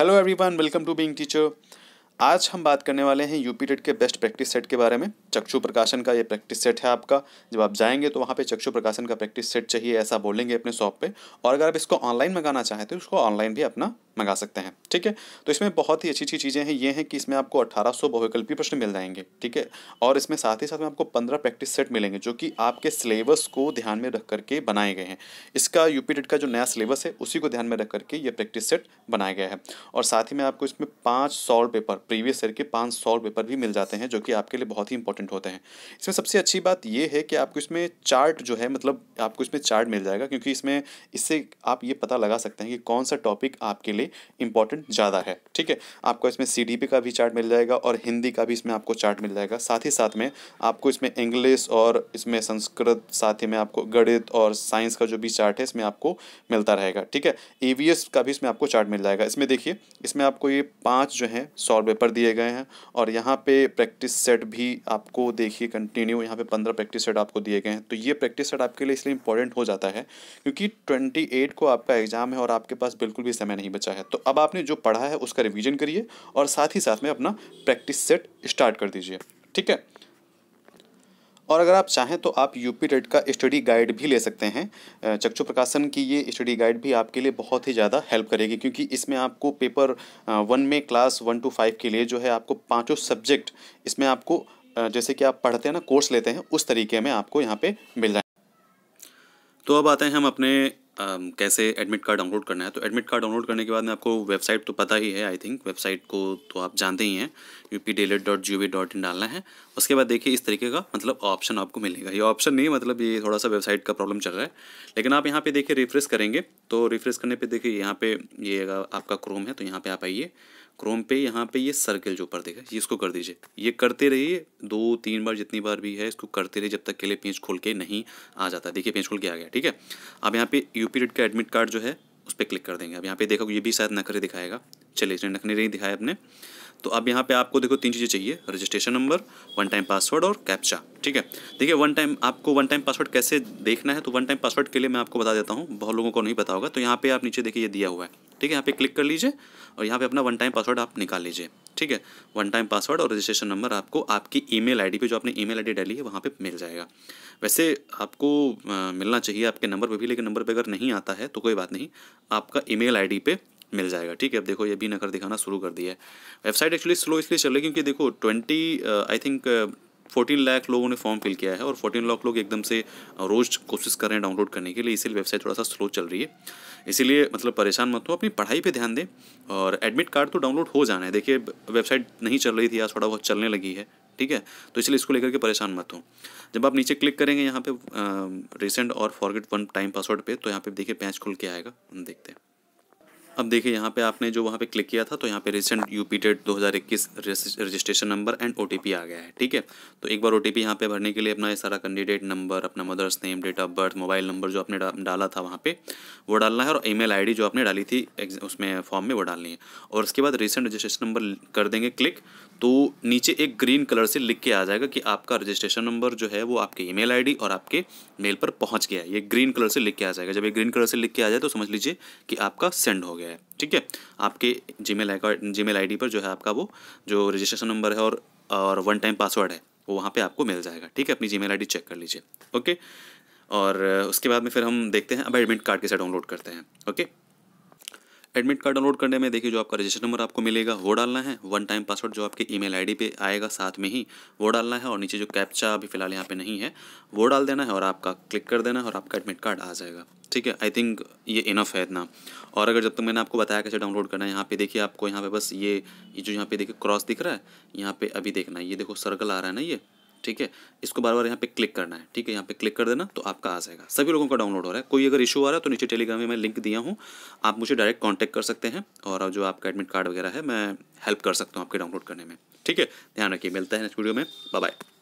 hello everyone welcome to being teacher आज हम बात करने वाले हैं यूपी टेट के बेस्ट प्रैक्टिस सेट के बारे में चक्षु प्रकाशन का ये प्रैक्टिस सेट है आपका जब आप जाएंगे तो वहाँ पे चक्षु प्रकाशन का प्रैक्टिस सेट चाहिए ऐसा बोलेंगे अपने शॉप पे और अगर आप इसको ऑनलाइन मंगाना चाहें तो उसको ऑनलाइन भी अपना मंगा सकते हैं ठीक है तो इसमें बहुत ही अच्छी अच्छी चीज़ें हैं ये हैं कि इसमें आपको अठारह सौ बहुविकल्पी प्रश्न मिल जाएंगे ठीक है और इसमें साथ ही साथ में आपको पंद्रह प्रैक्टिस सेट मिलेंगे जो कि आपके सिलेबस को ध्यान में रख करके बनाए गए हैं इसका यूपी टेट का जो नया सिलेबस है उसी को ध्यान में रख करके ये प्रैक्टिस सेट बनाया गया है और साथ ही में आपको इसमें पाँच सॉल्व पेपर प्रीवियस ईयर के पाँच सॉल्व पेपर भी मिल जाते हैं जो कि आपके लिए बहुत ही इंपॉर्टेंट इंपॉर्टेंट होते हैं इसमें सबसे अच्छी बात यह है कि आपको इसमें चार्ट जो है मतलब आपको इसमें चार्ट मिल जाएगा क्योंकि इसमें इससे आप ये पता लगा सकते हैं कि कौन सा टॉपिक आपके लिए इंपॉर्टेंट ज़्यादा है ठीक है आपको इसमें सी का भी चार्ट मिल जाएगा और हिंदी का भी इसमें आपको चार्ट मिल जाएगा साथ ही साथ में आपको इसमें इंग्लिश और इसमें संस्कृत साथ ही में आपको गणित और साइंस का जो भी चार्ट है इसमें आपको मिलता रहेगा ठीक है ई का भी इसमें आपको चार्ट मिल जाएगा इसमें देखिए इसमें आपको ये पाँच जो हैं सॉल्व पेपर दिए गए हैं और यहाँ पे प्रैक्टिस सेट भी आप आपको देखिए कंटिन्यू यहाँ पे पंद्रह प्रैक्टिस सेट आपको दिए गए हैं तो ये प्रैक्टिस सेट आपके लिए इसलिए इंपॉर्टेंट हो जाता है क्योंकि ट्वेंटी एट को आपका एग्जाम है और आपके पास बिल्कुल भी समय नहीं बचा है तो अब आपने जो पढ़ा है उसका रिविजन करिए और साथ ही साथ में अपना प्रैक्टिस सेट स्टार्ट कर दीजिए ठीक है और अगर आप चाहें तो आप यूपी टेट का स्टडी गाइड भी ले सकते हैं चक्षु प्रकाशन की ये स्टडी गाइड भी आपके लिए बहुत ही ज़्यादा हेल्प करेगी क्योंकि इसमें आपको पेपर वन में क्लास वन टू फाइव के लिए जो है आपको पांचों सब्जेक्ट इसमें आपको जैसे कि आप पढ़ते हैं ना कोर्स लेते हैं उस तरीके में आपको यहाँ पे मिल जाए तो अब आते हैं हम अपने कैसे एडमिट कार्ड डाउनलोड करना है तो एडमिट कार्ड डाउनलोड करने के बाद में आपको वेबसाइट तो पता ही है आई थिंक वेबसाइट को तो आप जानते ही हैं U P DElEd dot G O V dot in डालना है उसके बाद देखिए इस तरीके का मतलब ऑप्शन आपको मिलेगा ये ऑप्शन नहीं मतलब ये थोड़ा सा वेबसाइट का प्रॉब्लम चल रहा है लेकिन आप यहाँ पे देखिए रिफ्रेश करेंगे तो रिफ्रेश करने पर देखिए यहाँ पे ये आपका क्रोम है तो यहाँ पर आप आइए क्रोम पे यहाँ पे ये सर्कल जो ऊपर देगा ये इसको कर दीजिए ये करते रहिए दो तीन बार जितनी बार भी है इसको करते रहिए जब तक के लिए पेज खोल के नहीं आ जाता देखिए पेज खोल के आ गया ठीक है अब यहाँ पे यू पीरियड का एडमिट कार्ड जो है उस पर क्लिक कर देंगे अब यहाँ पे देखो ये भी शायद नखरे दिखाएगा चलिए इसने नखरे नहीं दिखाया अपने तो अब यहाँ पे आपको देखो तीन चीज़ें चाहिए registration number one time password और कैप्चा ठीक है देखिए वन टाइम आपको वन टाइम पासवर्ड कैसे देखना है तो वन टाइम पासवर्ड के लिए मैं आपको बता देता हूँ बहुत लोगों को नहीं पता होगा तो यहाँ पे आप नीचे देखिए ये दिया हुआ है ठीक है यहाँ पे क्लिक कर लीजिए और यहाँ पे अपना वन टाइम पासवर्ड आप निकाल लीजिए ठीक है वन टाइम पासवर्ड और रजिस्ट्रेशन नंबर आपको आपकी ईमेल आईडी पे जो आपने ईमेल आईडी डाली है वहाँ पे मिल जाएगा वैसे आपको मिलना चाहिए आपके नंबर पे भी लेकिन नंबर पे अगर नहीं आता है तो कोई बात नहीं आपका आई डी पे मिल जाएगा ठीक है अब देखो ये भी नकर दिखाना शुरू कर दिया है वेबसाइट एक्चुअली स्लो इसलिए चल रही है क्योंकि देखो twenty I think fourteen lakh लोगों ने फॉर्म फिल किया है और फोर्टीन लाख लोग एकदम से रोज़ कोशिश कर रहे हैं डाउनलोड करने के लिए इसीलिए वेबसाइट थोड़ा सा स्लो चल रही है इसीलिए मतलब परेशान मत हो अपनी पढ़ाई पे ध्यान दें और एडमिट कार्ड तो डाउनलोड हो जाना है देखिए वेबसाइट नहीं चल रही थी आज थोड़ा बहुत चलने लगी है ठीक है तो इसलिए इसको लेकर के परेशान मत हो जब आप नीचे क्लिक करेंगे यहाँ पे रिसेंट और फॉरगेट वन टाइम पासवर्ड पे तो यहाँ पे देखिए पैच खुल के आएगा देखते हैं अब देखिए यहाँ पे आपने जो वहाँ पे क्लिक किया था तो यहाँ पे रिसेंट यूपी हजार इक्कीस रजिस्ट्रेशन नंबर एंड ओ आ गया है ठीक है तो एक बार ओ टी यहाँ पे भरने के लिए अपना ये सारा कैंडिडेट नंबर अपना mother's name date of birth mobile number जो आपने डाला था वहाँ पे वो डालना है और ई मेल जो आपने डाली थी उसमें फॉर्म में वो डालनी है और उसके बाद रिसेंट रजिस्ट्रेशन नंबर कर देंगे क्लिक तो नीचे एक ग्रीन कलर से लिख के आ जाएगा कि आपका रजिस्ट्रेशन नंबर जो है वो आपके ईमेल आईडी और आपके मेल पर पहुंच गया है ये ग्रीन कलर से लिख के आ जाएगा जब ये ग्रीन कलर से लिख के आ जाए तो समझ लीजिए कि आपका सेंड हो गया है ठीक है आपके जी मेल जी मेल आई पर जो है आपका वो जो रजिस्ट्रेशन नंबर है और और वन टाइम पासवर्ड है वो वहाँ पे आपको मिल जाएगा ठीक है अपनी जी मेल चेक कर लीजिए ओके और उसके बाद में फिर हम देखते हैं अब एडमिट कार्ड कैसे डाउनलोड करते हैं ओके एडमिट कार्ड डाउनलोड करने में देखिए जो आपका रजिस्टर नंबर आपको मिलेगा वो डालना है वन टाइम पासवर्ड जो आपके ईमेल आईडी पे आएगा साथ में ही वो डालना है और नीचे जो कैप्चा अभी फिलहाल यहाँ पे नहीं है वो डाल देना है और आपका क्लिक कर देना है और आपका एडमिट कार्ड आ जाएगा ठीक है आई थिंक ये इनफ है इतना और अगर जब तक तो मैंने आपको बताया कैसे डाउनलोड करना है यहाँ पे देखिए आपको यहाँ पे बस ये जो यहाँ पे देखिए क्रॉस दिख रहा है यहाँ पे अभी देखना है ये देखो सर्कल आ रहा है ना ये ठीक है इसको बार बार यहाँ पे क्लिक करना है ठीक है यहाँ पे क्लिक कर देना तो आपका आ जाएगा सभी लोगों का डाउनलोड हो रहा है कोई अगर इशू आ रहा है तो नीचे टेलीग्राम में मैं लिंक दिया हूँ आप मुझे डायरेक्ट कॉन्टैक्ट कर सकते हैं और जो आपका एडमिट कार्ड वगैरह है मैं हेल्प कर सकता हूँ आपके डाउनलोड करने में ठीक है ध्यान रखिए मिलता है नेक्स्ट वीडियो में बाय